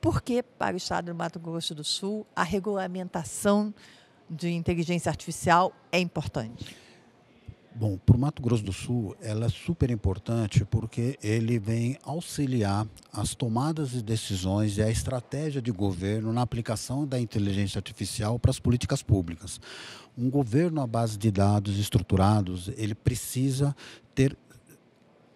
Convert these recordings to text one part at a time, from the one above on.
Por que para o estado do Mato Grosso do Sul a regulamentação de inteligência artificial é importante? Bom, para o Mato Grosso do Sul, ela é super importante porque ele vem auxiliar as tomadas de decisões e a estratégia de governo na aplicação da inteligência artificial para as políticas públicas. Um governo à base de dados estruturados, ele precisa ter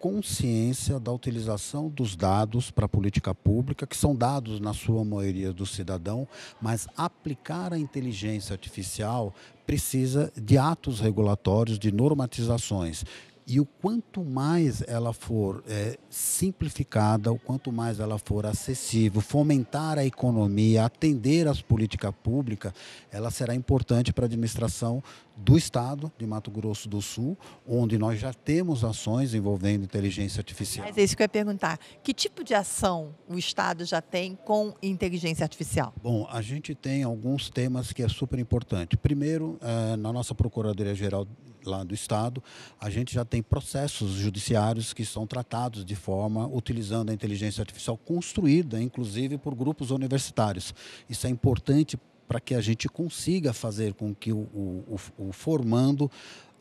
consciência da utilização dos dados para a política pública, que são dados na sua maioria do cidadão, mas aplicar a inteligência artificial precisa de atos regulatórios, de normatizações e o quanto mais ela for é, simplificada, o quanto mais ela for acessível, fomentar a economia, atender as políticas públicas, ela será importante para a administração do Estado de Mato Grosso do Sul, onde nós já temos ações envolvendo inteligência artificial. Mas é isso que eu ia perguntar. Que tipo de ação o Estado já tem com inteligência artificial? Bom, a gente tem alguns temas que é super importante. Primeiro, eh, na nossa Procuradoria-Geral lá do Estado, a gente já tem processos judiciários que são tratados de forma utilizando a inteligência artificial construída, inclusive por grupos universitários. Isso é importante para que a gente consiga fazer com que o, o, o formando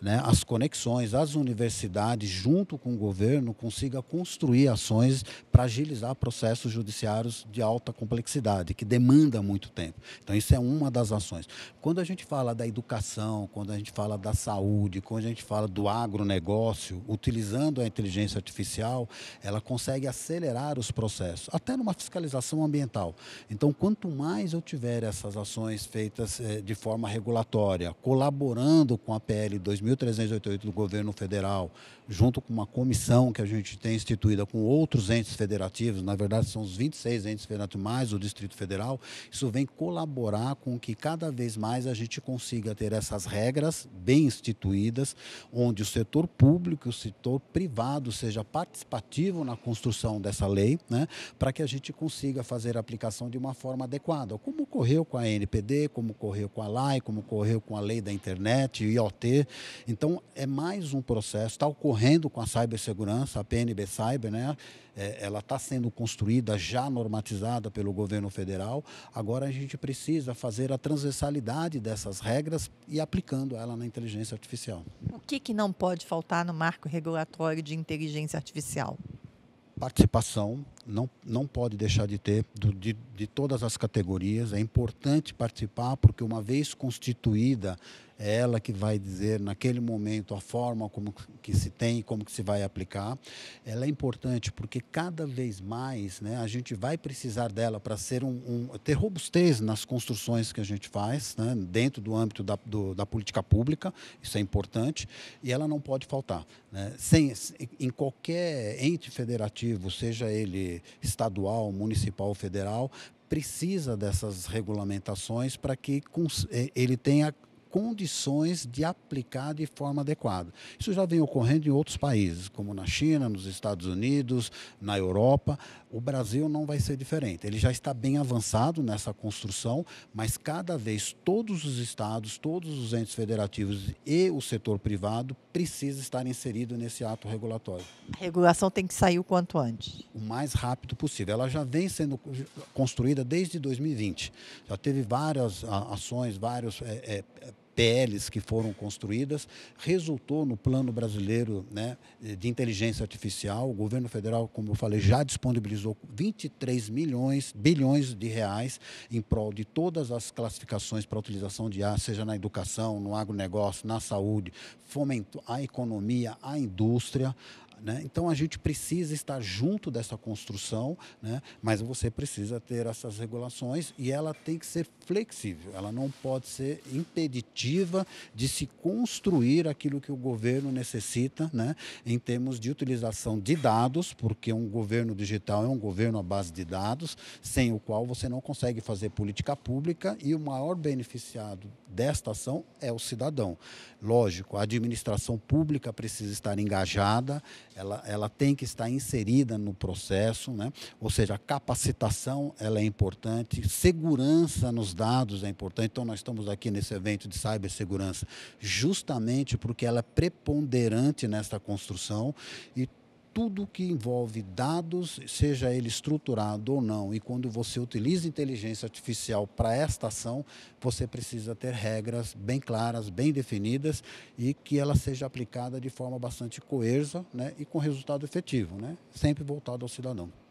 né, as conexões, as universidades, junto com o governo, consiga construir ações para agilizar processos judiciários de alta complexidade, que demanda muito tempo. Então, isso é uma das ações. Quando a gente fala da educação, quando a gente fala da saúde, quando a gente fala do agronegócio, utilizando a inteligência artificial, ela consegue acelerar os processos, até numa fiscalização ambiental. Então, quanto mais eu tiver essas ações feitas eh, de forma regulatória, colaborando com a PL 2000, 1388 do governo federal, junto com uma comissão que a gente tem instituída com outros entes federativos, na verdade são os 26 entes federativos mais o Distrito Federal, isso vem colaborar com que cada vez mais a gente consiga ter essas regras bem instituídas, onde o setor público e o setor privado seja participativo na construção dessa lei, né, para que a gente consiga fazer a aplicação de uma forma adequada, como ocorreu com a NPD, como ocorreu com a LAI, como ocorreu com a lei da internet, o IoT, então, é mais um processo, está ocorrendo com a cibersegurança, a PNB Cyber, né? É, ela está sendo construída, já normatizada pelo governo federal. Agora, a gente precisa fazer a transversalidade dessas regras e aplicando ela na inteligência artificial. O que, que não pode faltar no marco regulatório de inteligência artificial? Participação, não, não pode deixar de ter, do, de, de todas as categorias. É importante participar, porque uma vez constituída, é ela que vai dizer naquele momento a forma como que se tem e como que se vai aplicar. Ela é importante porque cada vez mais né, a gente vai precisar dela para ser um, um, ter robustez nas construções que a gente faz né, dentro do âmbito da, do, da política pública, isso é importante, e ela não pode faltar. Né? Sem, em qualquer ente federativo, seja ele estadual, municipal, federal, precisa dessas regulamentações para que eh, ele tenha condições de aplicar de forma adequada. Isso já vem ocorrendo em outros países, como na China, nos Estados Unidos, na Europa. O Brasil não vai ser diferente. Ele já está bem avançado nessa construção, mas cada vez todos os estados, todos os entes federativos e o setor privado precisa estar inserido nesse ato regulatório. A regulação tem que sair o quanto antes. O mais rápido possível. Ela já vem sendo construída desde 2020. Já teve várias ah, ações, vários é, é, PLs que foram construídas, resultou no plano brasileiro né, de inteligência artificial. O governo federal, como eu falei, já disponibilizou 23 milhões, bilhões de reais em prol de todas as classificações para a utilização de ar, seja na educação, no agronegócio, na saúde, fomento à economia, à indústria, né? Então a gente precisa estar junto dessa construção, né? mas você precisa ter essas regulações e ela tem que ser flexível, ela não pode ser impeditiva de se construir aquilo que o governo necessita né? em termos de utilização de dados, porque um governo digital é um governo à base de dados, sem o qual você não consegue fazer política pública e o maior beneficiado desta ação é o cidadão. Lógico, a administração pública precisa estar engajada, ela, ela tem que estar inserida no processo, né? ou seja, a capacitação ela é importante, segurança nos dados é importante. Então, nós estamos aqui nesse evento de cibersegurança justamente porque ela é preponderante nesta construção e tudo que envolve dados, seja ele estruturado ou não, e quando você utiliza inteligência artificial para esta ação, você precisa ter regras bem claras, bem definidas e que ela seja aplicada de forma bastante coesa né, e com resultado efetivo, né, sempre voltado ao cidadão.